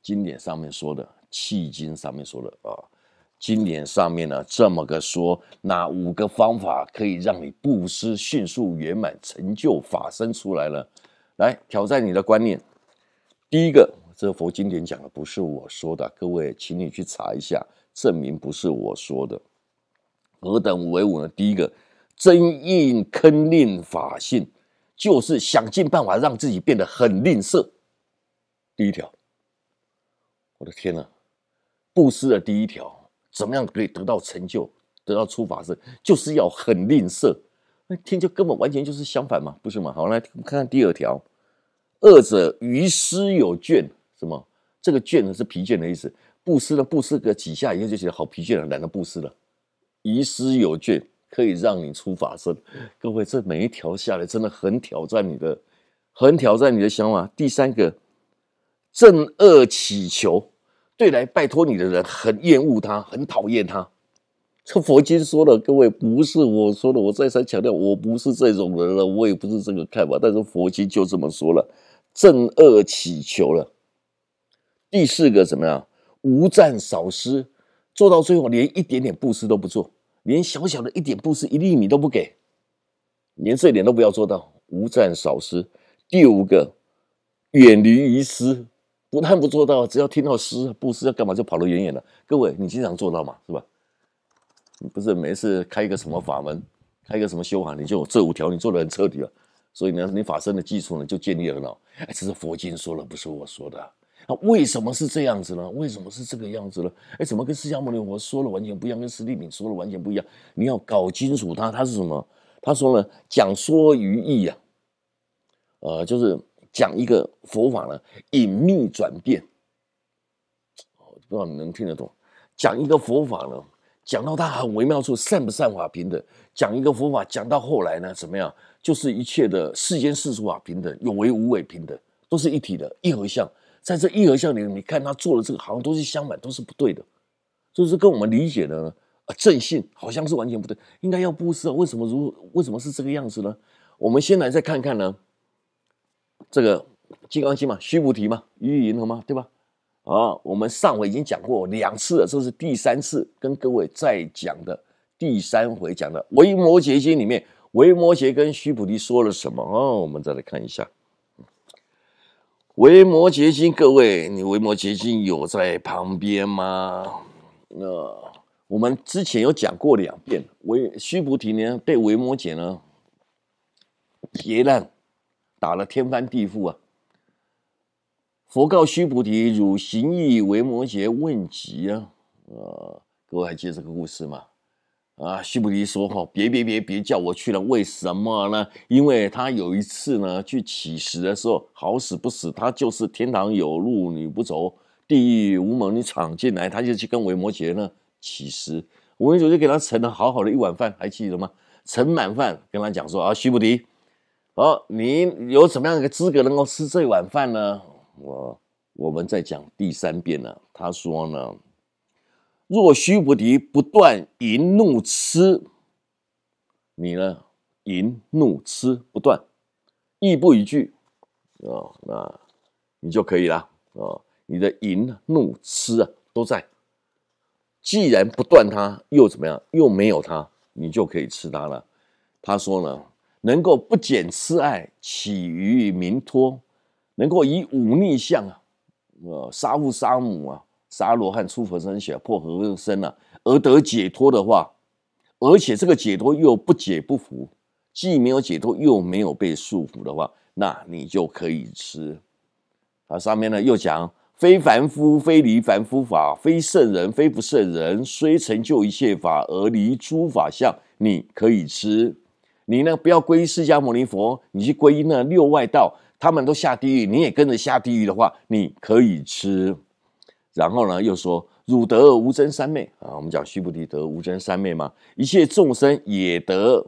经典上面说的，契经上面说的啊，经典上面呢这么个说，哪五个方法可以让你布施迅速圆满成就法身出来呢？来挑战你的观念。第一个，这个佛经典讲的不是我说的，各位，请你去查一下，证明不是我说的。尔等为我呢？第一个，真应坑令法性，就是想尽办法让自己变得很吝啬。第一条，我的天哪，布施的第一条，怎么样可以得到成就、得到出法是，就是要很吝啬。那天就根本完全就是相反嘛，不是嘛？好，来看看第二条，恶者于斯有倦，什么？这个倦呢是疲倦的意思。布施了布施个几下，以后就觉得好疲倦了，懒得布施了。于斯有倦，可以让你出法身。各位，这每一条下来，真的很挑战你的，很挑战你的想法。第三个，正恶乞求，对来拜托你的人，很厌恶他，很讨厌他。这佛经说了，各位不是我说的，我再三强调，我不是这种人了，我也不是这个看法。但是佛经就这么说了，正恶乞求了。第四个怎么样？无战少施，做到最后连一点点布施都不做，连小小的一点布施一粒米都不给，连这一点都不要做到，无战少施。第五个，远离于施，不但不做到，只要听到施布施要干嘛，就跑得远远的。各位，你经常做到嘛？是吧？不是每次开一个什么法门，开一个什么修法，你就这五条你做的很彻底了。所以呢，你法身的基础呢就建立了。喏，哎，这是佛经说了，不是我说的。那为什么是这样子呢？为什么是这个样子呢？哎，怎么跟释迦牟尼佛说了完全不一样？跟释利敏说了完全不一样？你要搞清楚他，他是什么？他说呢，讲说于意啊，呃，就是讲一个佛法呢，隐秘转变。不知道你能听得懂？讲一个佛法呢？讲到他很微妙处，善不善法平等。讲一个佛法，讲到后来呢，怎么样？就是一切的世间世俗法平等，有为无为平等，都是一体的，一合相。在这一合相里，你看他做的这个，好像都是相反，都是不对的。就是跟我们理解的啊正性，好像是完全不对。应该要布施啊？为什么如为什么是这个样子呢？我们先来再看看呢，这个金刚经嘛，须菩提嘛，意云何嘛，对吧？啊，我们上回已经讲过两次了，这是第三次跟各位再讲的。第三回讲的《维摩诘经》里面，维摩诘跟须菩提说了什么哦，我们再来看一下《维摩诘经》，各位，你《维摩诘经》有在旁边吗？那我们之前有讲过两遍，《维须菩提》呢，被维摩诘呢劫难打了天翻地覆啊。佛告须菩提：“汝行意为摩诘问疾啊！啊，各位还记得这个故事吗？啊，须菩提说哈，别别别别叫我去了！为什么呢？因为他有一次呢去乞食的时候，好死不死，他就是天堂有路你不走，地狱无门你闯进来，他就去跟维摩诘呢乞食。文殊就给他盛了好好的一碗饭，还记得吗？盛满饭，跟他讲说啊，须菩提，哦，你有什么样的资格能够吃这碗饭呢？”我我们在讲第三遍呢。他说呢：“若须菩提不断淫怒痴，你呢淫怒痴不断，亦不一句啊，那你就可以了啊。你的淫怒痴啊都在，既然不断它，又怎么样？又没有它，你就可以吃它了。”他说呢：“能够不减痴爱，起于明脱。”能够以五逆相啊，呃，杀父杀母啊，杀罗汉出佛身血破和身啊，而得解脱的话，而且这个解脱又不解不服，既没有解脱又没有被束缚的话，那你就可以吃。啊，上面呢又讲，非凡夫，非离凡夫法，非圣人，非不圣人，虽成就一切法而离诸法相，你可以吃。你呢不要皈依释迦牟尼佛，你去皈依那六外道。他们都下地狱，你也跟着下地狱的话，你可以吃。然后呢，又说汝得无争三昧啊，我们讲须菩提得无争三昧嘛，一切众生也得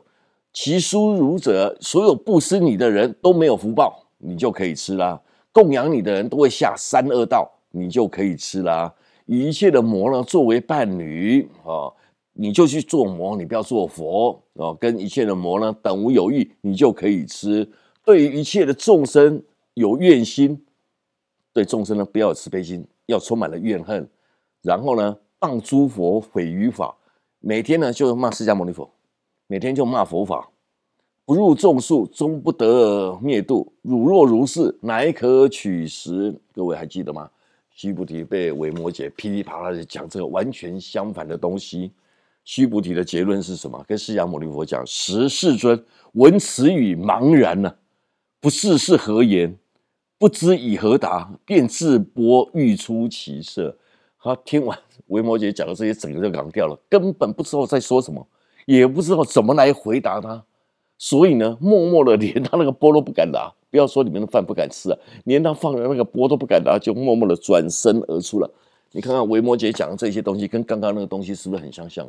其殊辱者，所有不施你的人都没有福报，你就可以吃啦。供养你的人都会下三恶道，你就可以吃啦。以一切的魔呢作为伴侣啊，你就去做魔，你不要做佛啊。跟一切的魔呢等无有异，你就可以吃。对于一切的众生有怨心，对众生呢不要有慈悲心，要充满了怨恨。然后呢，谤诸佛毁于法，每天呢就骂释迦牟尼佛，每天就骂佛法。不入众树，终不得灭度。汝若如是，乃可取食。各位还记得吗？须菩提被维摩诘噼里啪啦地讲这个完全相反的东西。须菩提的结论是什么？跟释迦牟尼佛讲，十世尊闻此语茫然呢。不是，是何言，不知以何答，便自波欲出其色。他听完维摩诘讲的这些，整个就凉掉了，根本不知道在说什么，也不知道怎么来回答他。所以呢，默默的连他那个波都不敢拿，不要说里面的饭不敢吃啊，连他放的那个波都不敢拿，就默默的转身而出了。你看看维摩诘讲的这些东西，跟刚刚那个东西是不是很相像？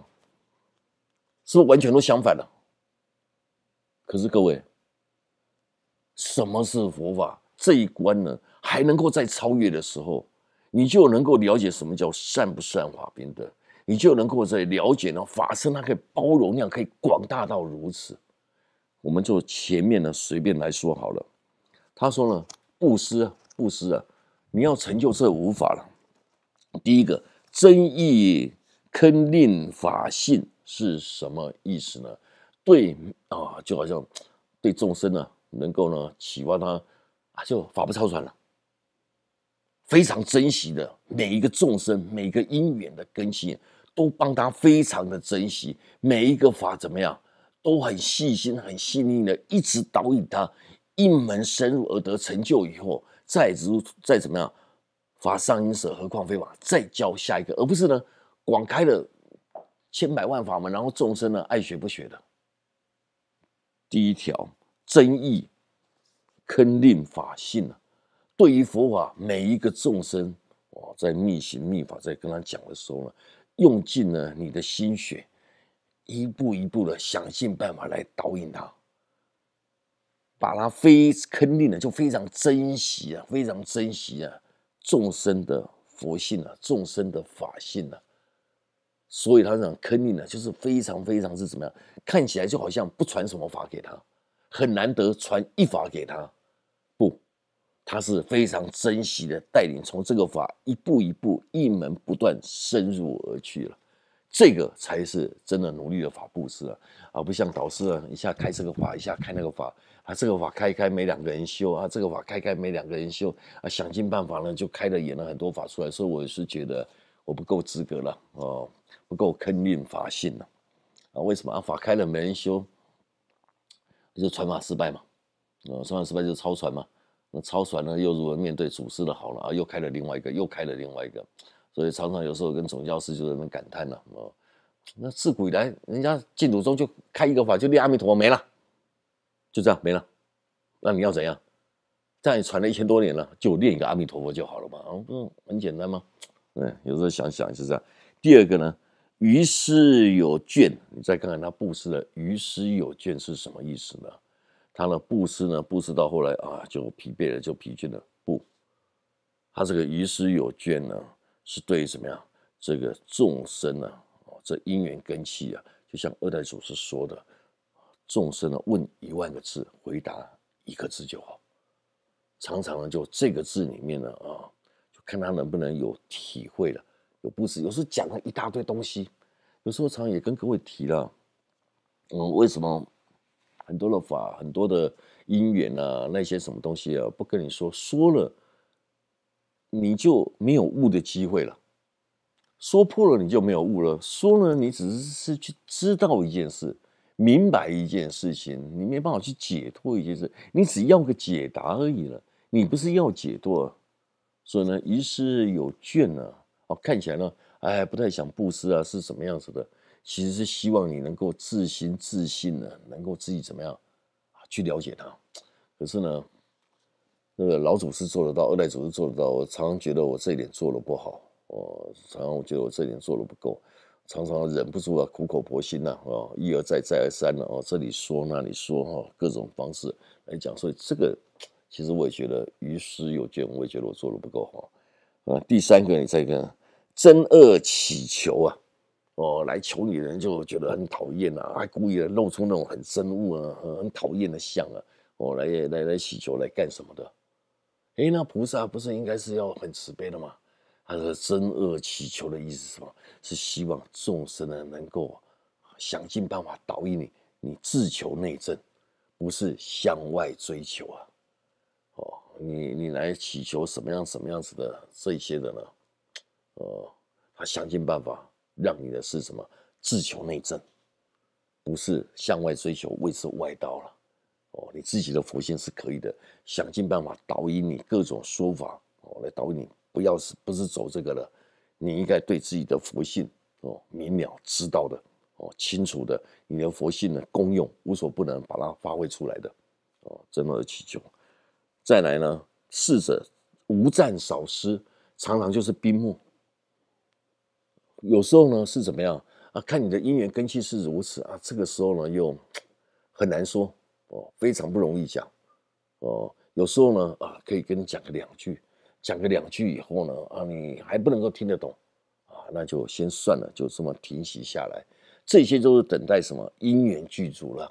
是不是完全都相反了？可是各位。什么是佛法这一关呢？还能够在超越的时候，你就能够了解什么叫善不善法平等，你就能够在了解呢，法身它可以包容量可以广大到如此。我们就前面呢随便来说好了。他说呢，布施，布施啊，你要成就这五法了。第一个，真意坑令法性是什么意思呢？对啊，就好像对众生呢。能够呢启发他啊，就法不超传了。非常珍惜的每一个众生，每个因缘的根新，都帮他非常的珍惜每一个法，怎么样，都很细心、很细腻的一直导引他一门深入而得成就以后，再入再怎么样法上因舍何况非法，再教下一个，而不是呢广开了千百万法门，然后众生呢爱学不学的。第一条。争议坑令法性啊！对于佛法，每一个众生，我在密行密法在跟他讲的时候呢，用尽了你的心血，一步一步的想尽办法来导引他，把他非坑令的就非常珍惜啊，非常珍惜啊，众生的佛性啊，众生的法性啊，所以他这种坑令呢，就是非常非常是怎么样？看起来就好像不传什么法给他。很难得传一法给他，不，他是非常珍惜的带领，从这个法一步一步一门不断深入而去了，这个才是真的努力的法布施啊！啊，不像导师啊，一下开这个法，一下开那个法，啊，这个法开开没两个人修啊，这个法开开没两个人修啊，想尽办法呢就开了演了很多法出来，所以我是觉得我不够资格了哦，不够坑运法性了啊？为什么啊？法开了没人修。就传法失败嘛，啊，传法失败就是抄传嘛，那抄传呢又如何面对祖师的好了，啊，又开了另外一个，又开了另外一个，所以常常有时候跟总教师就在那感叹了，啊，那自古以来人家净土宗就开一个法就念阿弥陀佛没了，就这样没了，那你要怎样？这样传了一千多年了，就念一个阿弥陀佛就好了嘛，不嗯，很简单吗？嗯，有时候想想是这样。第二个呢？于师有倦，你再看看他布施的“于师有倦”是什么意思呢？他呢布施呢布施到后来啊，就疲惫了，就疲倦了。不，他这个“于师有倦”呢，是对什么呀？这个众生呢？哦，这因缘根器啊，就像二代祖师说的，众生呢问一万个字，回答一个字就好。常常呢，就这个字里面呢啊，就看他能不能有体会了。不是，有时候讲了一大堆东西，有时候常也跟各位提了，嗯，为什么很多的法、很多的因缘啊，那些什么东西啊，不跟你说，说了你就没有悟的机会了，说破了你就没有悟了，说了你只是是去知道一件事，明白一件事情，你没办法去解脱一件事，你只要个解答而已了，你不是要解脱，所以呢，于是有倦了。哦，看起来呢，哎，不太想布施啊，是什么样子的？其实是希望你能够自心自信呢，能够自己怎么样啊，去了解他。可是呢，那个老祖师做得到，二代祖师做得到。我常常觉得我这一点做的不好，哦，常常我觉得我这点做的不够，常常忍不住啊，苦口婆心呐，啊，一而再，再而三的、啊，这里说，那里说，哈，各种方式来讲所以这个，其实我也觉得于师有见，我也觉得我做的不够好。啊，第三个，你再看。真恶乞求啊，哦，来求你的人就觉得很讨厌啊，还故意的露出那种很憎恶啊、很讨厌的相啊，哦，来来来乞求来干什么的？哎，那菩萨不是应该是要很慈悲的吗？他说真恶乞求的意思是什么？是希望众生呢能够想尽办法导引你，你自求内证，不是向外追求啊。哦，你你来祈求什么样什么样子的这些的呢？呃，他想尽办法让你的是什么？自求内证，不是向外追求，为此外道了。哦，你自己的佛性是可以的，想尽办法导引你各种说法，哦，来导引你，不要是不是走这个了？你应该对自己的佛性哦明了知道的哦清楚的，你的佛性呢功用无所不能，把它发挥出来的哦，这么而起就再来呢？逝者无战少师，常常就是兵木。有时候呢是怎么样啊？看你的因缘根系是如此啊，这个时候呢又很难说哦，非常不容易讲哦。有时候呢啊，可以跟你讲个两句，讲个两句以后呢啊，你还不能够听得懂啊，那就先算了，就这么停息下来。这些都是等待什么因缘具足了，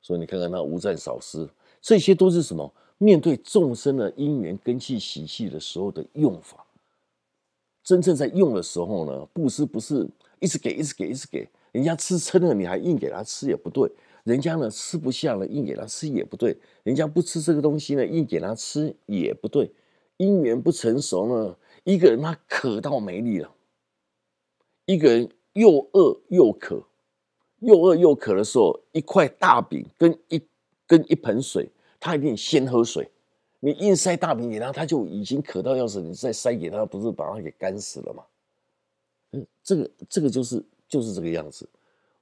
所以你看看他无战少师，这些都是什么？面对众生的因缘根系习气的时候的用法。真正在用的时候呢，布施不是一直给，一直给，一直给。人家吃撑了，你还硬给他吃也不对；人家呢吃不下了，硬给他吃也不对；人家不吃这个东西呢，硬给他吃也不对。因缘不成熟呢，一个人他渴到没力了，一个人又饿又渴，又饿又渴的时候，一块大饼跟一跟一盆水，他一定先喝水。你硬塞大饼给他，他就已经渴到要死，你再塞给他，不是把他给干死了吗？嗯，这个这个就是就是这个样子。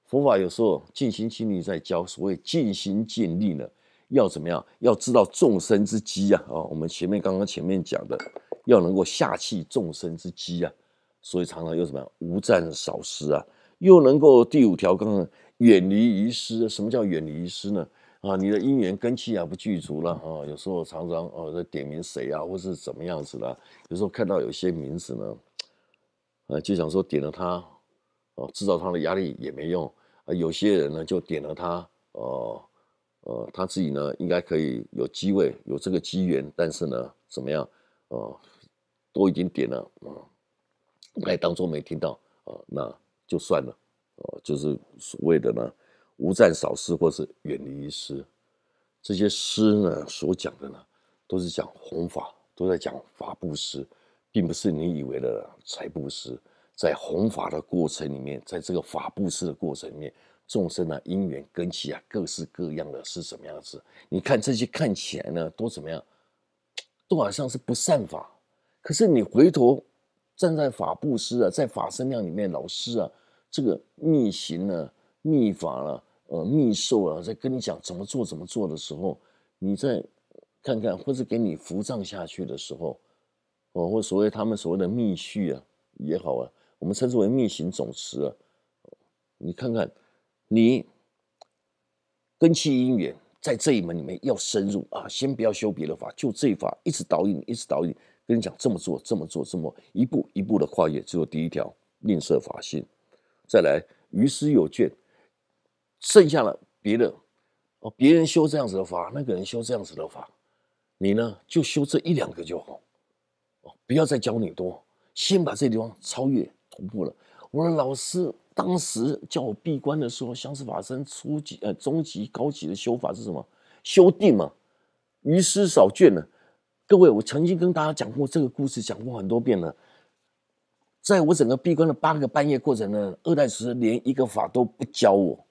佛法有时候尽心尽力在教，所谓尽心尽力呢，要怎么样？要知道众生之机啊，哦，我们前面刚刚前面讲的，要能够下气众生之机啊，所以常常又怎么样？无战少失啊，又能够第五条刚刚远离于失。什么叫远离于失呢？啊，你的姻缘根气啊不具足了啊，有时候常常哦在点名谁啊，或是怎么样子了？有时候看到有些名字呢，啊就想说点了他，哦制造他的压力也没用啊。有些人呢就点了他，哦哦他自己呢应该可以有机会有这个机缘，但是呢怎么样啊多一点点呢，啊来当做没听到啊，那就算了，啊，就是所谓的呢。无战少师，或是远离于师，这些师呢，所讲的呢，都是讲弘法，都在讲法布施，并不是你以为的财布施。在弘法的过程里面，在这个法布施的过程里面，众生啊，因缘根基啊，各式各样的是什么样子？你看这些看起来呢，都怎么样？都好像是不善法。可是你回头站在法布施啊，在法身量里面，老师啊，这个密行呢，密法了。呃，密授啊，在跟你讲怎么做怎么做的时候，你再看看，或是给你扶葬下去的时候，哦，或所谓他们所谓的密续啊也好啊，我们称之为密行总持啊，你看看，你根器因缘在这一门里面要深入啊，先不要修别的法，就这一法一直导引，一直导引，跟你讲这么做，这么做，这么一步一步的跨越，只有第一条，吝啬法性，再来于师有卷，剩下了别的，哦，别人修这样子的法，那个人修这样子的法，你呢就修这一两个就好，哦，不要再教你多，先把这地方超越同步了。我的老师当时叫我闭关的时候，相思法身初级、呃中级、高级的修法是什么？修定嘛，余师少卷呢。各位，我曾经跟大家讲过这个故事，讲过很多遍了。在我整个闭关的八个半夜过程呢，二代师连一个法都不教我。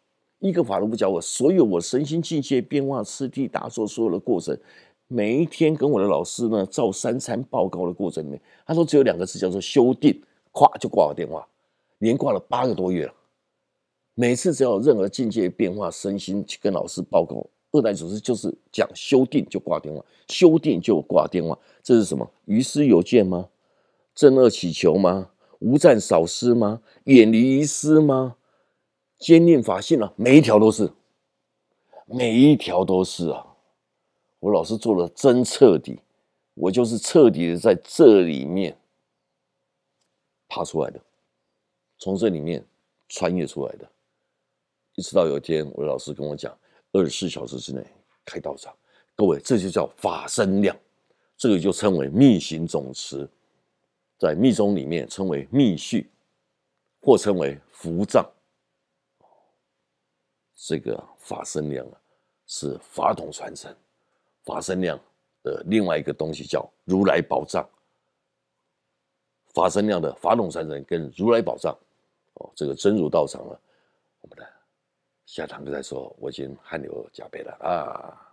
一个法都不教，我所有我身心境界变化、吃第打坐所有的过程，每一天跟我的老师呢，照三餐报告的过程里面，他说只有两个字叫做“修订”，咵就挂了电话，连挂了八个多月了。每次只要有任何境界变化、身心去跟老师报告，二代祖师就是讲“修订”就挂电话，“修订”就挂电话，这是什么？于师有见吗？正恶乞求吗？无战少私吗？远离于师吗？坚定法性了，每一条都是，每一条都是啊！我老师做的真彻底，我就是彻底的在这里面爬出来的，从这里面穿越出来的。一直到有一天，我老师跟我讲，二十四小时之内开道场，各位，这就叫法身量，这个就称为密行总持，在密宗里面称为密续，或称为伏藏。这个法身量啊，是法统传承，法身量的另外一个东西叫如来宝藏。法身量的法统传承跟如来宝藏，哦，这个真如道场啊，我们的下堂再说，我已经汗流浃背了啊。